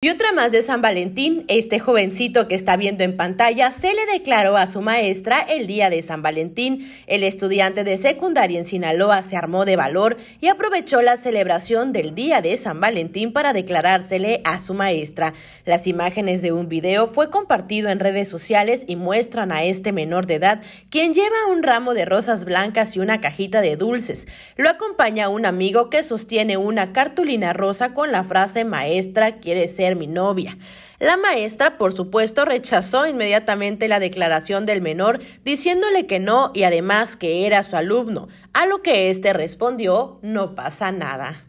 Y otra más de San Valentín, este jovencito que está viendo en pantalla se le declaró a su maestra el día de San Valentín. El estudiante de secundaria en Sinaloa se armó de valor y aprovechó la celebración del día de San Valentín para declarársele a su maestra. Las imágenes de un video fue compartido en redes sociales y muestran a este menor de edad quien lleva un ramo de rosas blancas y una cajita de dulces. Lo acompaña un amigo que sostiene una cartulina rosa con la frase maestra quiere ser mi novia. La maestra, por supuesto, rechazó inmediatamente la declaración del menor, diciéndole que no y además que era su alumno, a lo que éste respondió, no pasa nada.